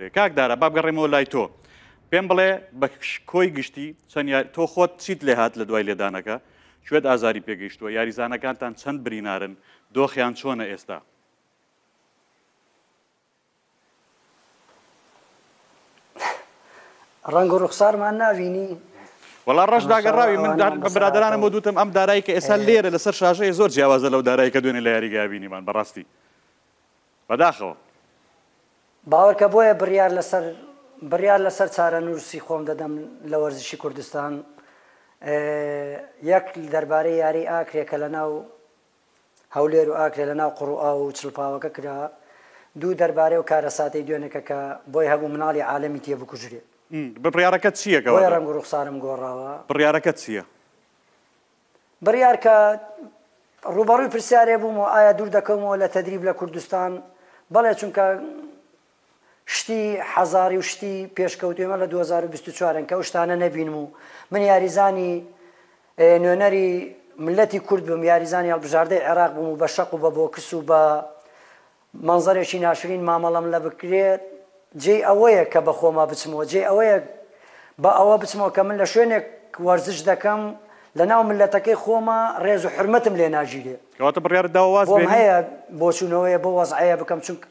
کاکدارە بابگەڕێمەوە لای تۆ پێم بڵێ بە کۆی گشتی چەند تۆ خۆت چیت لێ هاات لە دوای لێدانەکە شوێت ئازاری پێگەیشتووە یاریزانەکانتان چەند برینارن دۆخیان چۆنە ئێستا ڕنگ و ڕوخسارمان ناوینی وڵا ڕەش داگەڕاوی من برادرانە بۆ دوتم ئەم دارایی کە ئێستا لێرە لەسەر شاژەیە زۆر جیاوازە لەو دارایی کە دوێنێ لە یاریگابینیمان بەڕاستی بەداخەوە باوەڕکە بۆیە بڕیار لەسەر بڕیار لەسەر چارە نووسی خۆم دەدەم لە وەرزشی کوردستان یەک دەربارەی یاری ئاکرێکە لە ناو هەولێر و ئاکرێ لە ناو قڕوعا و چلپاوەکە کرا دوو دەربارەی و کارەساتی دوێنەکەکە بۆی هەبوو مناڵی عالمی تێ بکوژرێ بڕیارەکە چیەکەەوە ڕنگ ڕوخسارم گۆڕاوە بڕیارەکە چییە؟ بڕیار کە ڕوبەڕووی پرسیارێ بووم و ئایا دوور دەکەمەوە لە تەدریب لە کوردستان بەڵێ چونکە شتی حەزاری و شتی پێشکەوتێمە لە 2024 کە و شتانە نەبینم و من یاریزانی نوێنەری ملەتی کورد بم یاریزانی هەڵبژاردەی عێراق بووم و بە شەق و بە بۆکس و بە منظرێکی ناشرین مامەڵم لە بکرێت جێ ئەوەیە کە بە خۆما بچمەوە جێ ئەوەیە بە ئەوە بچمەوە کە من لە شوێنێک وەرزش دەکەم لە ناو ملەتەکەی خۆمە ڕێز و حرمەتم لێ ناژیرێ کەواتە بڕیار داواز هەیە بۆچوونەوەیە بۆ وەزعەیە بکەم چونکە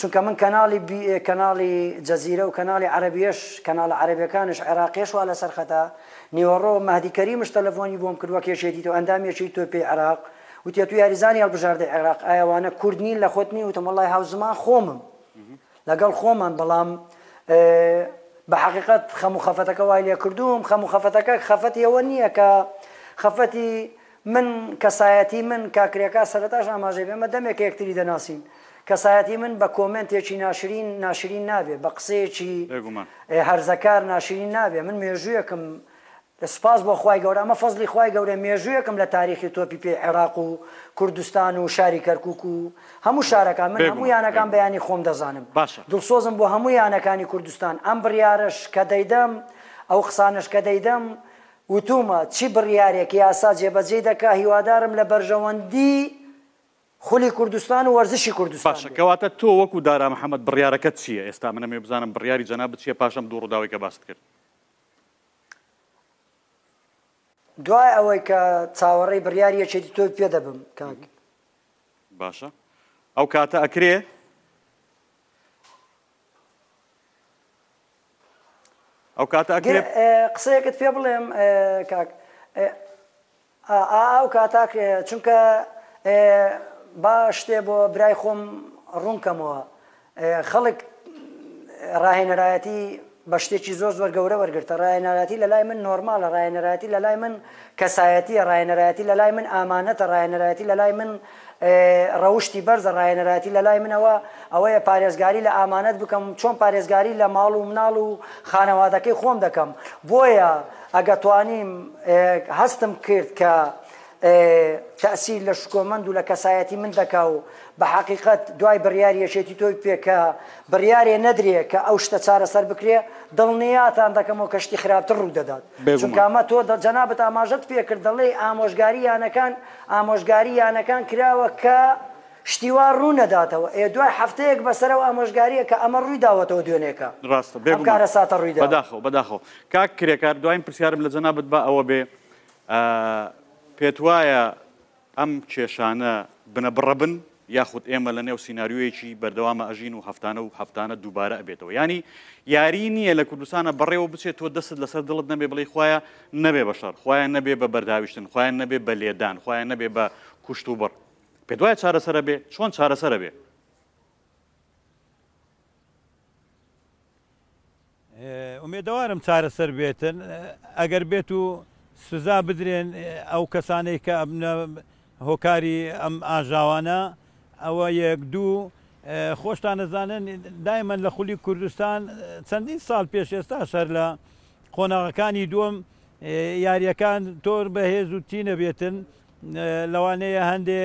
چونکە من کەناڵی کەناڵی جەزیرە و کەناڵی عربیش کەناڵ عربەکانش عێراقیش وا لە سەرخەتا نیوەڕۆ مادیکەری مش تەلفۆنی بۆم کردووە کێشێتی تۆ ئەندامێکی تۆ پێی عراق وتێت تو یاریزانی هەڵبژاردە عێراق ئایاوانە کوردنی لە خۆتنی وتمەڵی هاوزمان خۆمم لەگەڵ خۆمان بەڵام بە حقیقت خەم و خەفەتەکە وای لێ کردوم خەم و خەفەتەکە خەفەتیەوە نییە کە خەفەتی من کەسایەتی من کاکرێکا سەرەتاش ئاماژێ بێمە دەمێک یەکتری دەناسین. کەسایەتی من بە کۆمنتێکی ناشرین ناشرین نابێ بە قسەیەکی هەرزەکار ناشرین نابێ من مێژوویەکم سپاس بۆ خی گەورە ئەمە فەزلی خی گەورە مێژوویەکم لە تاریخی تۆپی پێ عێراق و کوردستان و شاری کەرکک و هەموو شارەکان من هەموو یانەکان بەیانی خۆم دەزانم دڵسۆزم بۆ هەموو یانەکانی کوردستان ئەم بڕیارش کە دەیدەم ئەو قسانش کە دەیدەم وتومە چی بڕیارێکی یاسا جێبەجێ دەکا هیوادارم لە بەرژەوەندی خولی کوردستان و وەرزشی کوردستان باشەکەواتە تۆ وەکو دارا محەممەد بڕیارەکە چییە ئێستا منەمێ بزانم بڕیاری جەنا بچیە پاشم دوو ڕووداوی کە باست کرد دوای ئەوەی کە چاوەڕێی بڕیاری یەکێتی تۆ پێ دەبم کاک باشە ئەو کاتە ئەکرێ ئەو کاتە قسەیەکت پێ بڵێم کاک ئاو کاتاک چونکە با شتێ بۆ برای خۆم ڕوونکەمەوە خەڵک ڕاهێنەرایەتی بە شتێکی زۆر زۆر گەورە وەرگرتە ڕایەنەراتی لە لای من نۆرمالە ڕایەنەراتی لە لای من کەسایەتی ڕایەنەراتی لە لای من ئامانەتە ڕایەنەراتی لە لای من ڕەوشی بەرزە ڕایەنەراتی لە لای منەوە ئەوەیە پارێزگاری لە ئامانەت بکەم چۆن پارێزگاری لە ماڵ و مناڵ و خانەوادەکەی خۆم دەکەم بۆیە ئەگە توانیم هەستم کرد کە تاسی لە شکۆمەند و لە کەسایەتی من دەکا و بە حقیقت دوای بڕیاری یەشێتی تۆی پێکە بڕیارێ نەدرێ کە ئەو شتە چارەسەر بکرێ دڵنیاتان دەکەمەوە کەشتی خراپتر ڕوو دەدات چونکامە تۆ جەنابەت ئاماژەت پێکرد دەڵێ ئامۆژگاری یانەکان ئامۆژگاری یانەکان کراوە کە شتیوار ڕوو نەداتەوە ئێ دوای هەفتەیەک بەسەرەوە ئامۆژگاریە کە ئەمە ڕووی داوەتەوە دوێنێکە ڕاستە بێکارە ساتە ڕووی بەداخەوە بەداخەوە کاک کرێکار دوایین پرسیارم لە جەنابەت بە ئەوە بێ پێت وایە ئەم کێشانە بنە بڕە بن یاخود ئێمە لە نێو سناریوەیەکی بەردەوامە ئەژین و هەفتانە و هەفتانە دووبارە ئەبێتەوە ینی یاری نییە لە کوردستانە بڕێوە بچێت تۆ دەست لەسەر دڵت نەبێ بڵێ خخوایە نەبێ بەشار خخوایان نەبێ بە بەرداویشتن خخوایان نەبێ بە لێدان خخوایان نەبێ بە کوشت و بڕ پێ دوایە چارەسرە بێ چۆن چارەسرە بێ ئومێدەوارم چارەسەر بێتن ئەگەر بێت و سزا بدرێن ئەو کەسانەی کە هۆکاری ئەم ئاژاوانە ئەوە یەک دوو خۆشتان نەزانن دایمەن لە خولی کوردستان چەندین ساڵ پێش ئێستا شەر لە قۆناغەکانی دووەم یاریەکان تۆر بەهێز و تینە بێتن لەوانەیە هەندێ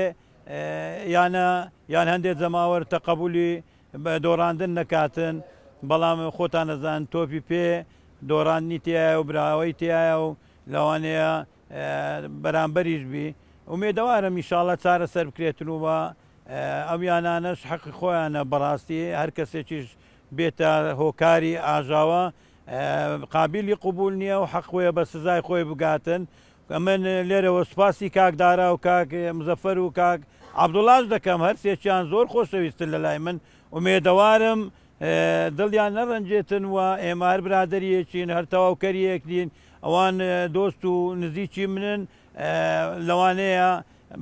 یانە یان هەندێک جەماوەەر تەقبولی دۆڕاندن نەکاتن بەڵام خۆتان نەزان تۆپی پێ دۆڕاندنی تایە و براوەی تایە و لەوانەیە بەرامبەریش بی ومێدەوارم میشاڵە چارە سەر بکرێتن و بە ئەمیانانەش حەقی خۆیانە بەڕاستی هەر کەسێکیش بێتە هۆکاری ئاژاوە قابلی قوبول نییە و حەقوێ بە سزای خۆی بگاتن من لێرەوە سوپاسی کاکدارا و کاک مزەفەر و کاک عبدوڵاش دەکەم هەر سێکیان زۆر خۆشەویستن لە لای من ومێدەوارم دڵیان نەڕەنجێتن وە ئێمار برادریەکین هەر تەواوکەریەک دین ئەوان دۆست و نزیکی منن لەوانەیە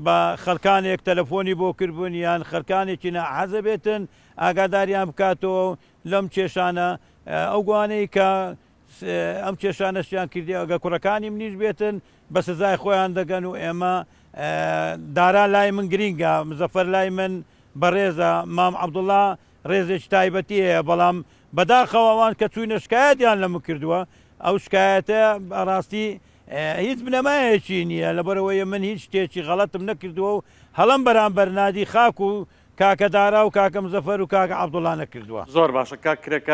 بە خەرکانێک تەلەفۆنی بۆ کردبوونیان خەرکانێکی نەعەزە بێتن ئاگاداریان بکاتەوە لەم کێشانە ئەو گوانەی کە ئەم کێشانەشیان کردی ئەگە کوڕەکانی منیش بێتن بە سزای خۆیان دەگەن و ئێمە دارا لای من گرینگە مزەفەر لای من بەڕێزە مام عبدوڵا ڕێزێک تایبەتی هەیە بەڵام بەداخەوەوان کە چووی نشکایەتیان لەمە کردووە ئەو شکایەتە ڕاستی هیچ بنەمایەکی نییە لەبەرەوەی من هیچ شتێکی غەڵەتم نەکردووە و هەڵم بەرامبەر نادی خاک و کاکەدارا و کاکەم زەفەر و کاکە عبدوڵانە کردووە زۆر باشە کاک کرێکار